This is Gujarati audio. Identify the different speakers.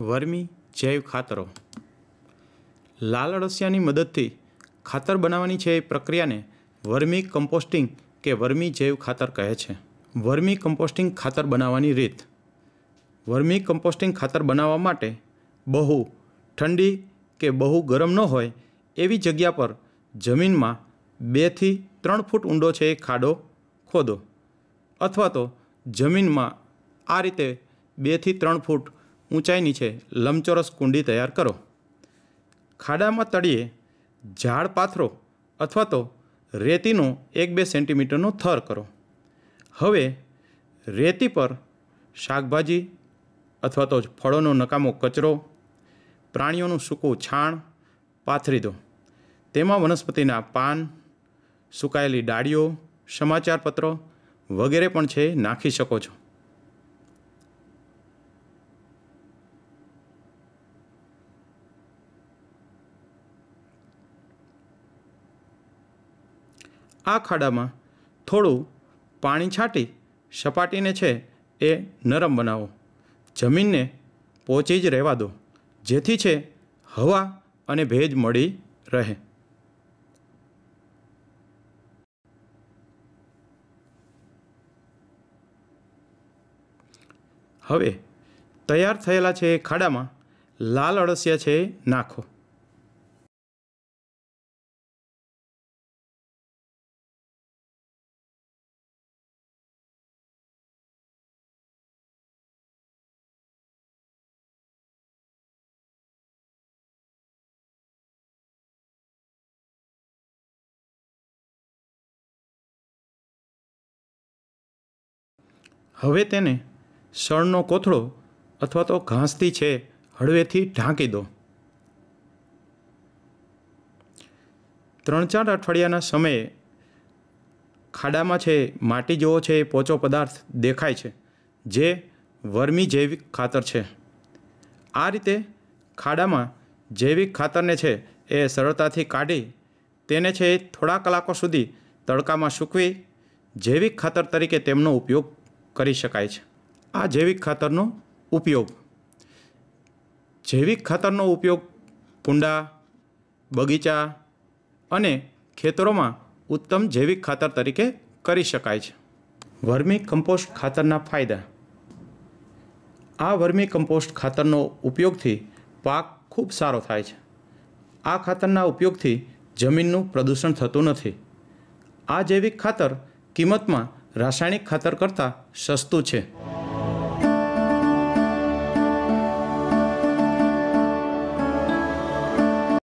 Speaker 1: વર્મી જૈવ ખાતરો લાલ અળસિયાની મદદથી ખાતર બનાવવાની છે એ પ્રક્રિયાને વર્મી કમ્પોસ્ટિંગ કે વર્મી જૈવ ખાતર કહે છે વર્મી કમ્પોસ્ટિંગ ખાતર બનાવવાની રીત વર્મી કમ્પોસ્ટિંગ ખાતર બનાવવા માટે બહુ ઠંડી કે બહુ ગરમ ન હોય એવી જગ્યા પર જમીનમાં બેથી ત્રણ ફૂટ ઊંડો છે એ ખાડો ખોદો અથવા તો જમીનમાં આ રીતે બેથી ત્રણ ફૂટ ઊંચાઈ નીચે લંબચોરસ કુંડી તૈયાર કરો ખાડામાં તળિયે ઝાડ પાથરો અથવા તો રેતીનો એક બે સેન્ટીમીટરનો થર કરો હવે રેતી પર શાકભાજી અથવા તો ફળોનો નકામો કચરો પ્રાણીઓનું સૂકું છાણ પાથરી દો તેમાં વનસ્પતિના પાન સુકાયેલી ડાળીઓ સમાચારપત્રો વગેરે પણ છે નાખી શકો છો આ ખાડામાં થોડું પાણી છાંટી સપાટીને છે એ નરમ બનાવો જમીનને પોચી જ રહેવા દો જેથી છે હવા અને ભેજ મળી રહે હવે તૈયાર થયેલા છે એ ખાડામાં લાલ અળસિયા છે નાખો હવે તેને શણનો કોથળો અથવા તો ઘાસથી છે હળવેથી ઢાંકી દો ત્રણ ચાર અઠવાડિયાના સમયે ખાડામાં છે માટી જેવો છે એ પોચો પદાર્થ દેખાય છે જે વર્મી જૈવિક ખાતર છે આ રીતે ખાડામાં જૈવિક ખાતરને છે એ સરળતાથી કાઢી તેને છે થોડા કલાકો સુધી તડકામાં સૂકવી જૈવિક ખાતર તરીકે તેમનો ઉપયોગ કરી શકાય છે આ જૈવિક ખાતરનો ઉપયોગ જૈવિક ખાતરનો ઉપયોગ કુંડા બગીચા અને ખેતરોમાં ઉત્તમ જૈવિક ખાતર તરીકે કરી શકાય છે વર્મી કમ્પોસ્ટ ખાતરના ફાયદા આ વર્મી કમ્પોસ્ટ ખાતરનો ઉપયોગથી પાક ખૂબ સારો થાય છે આ ખાતરના ઉપયોગથી જમીનનું પ્રદૂષણ થતું નથી આ જૈવિક ખાતર કિંમતમાં રાસાયણિક ખાતર કરતાં સસ્તું છે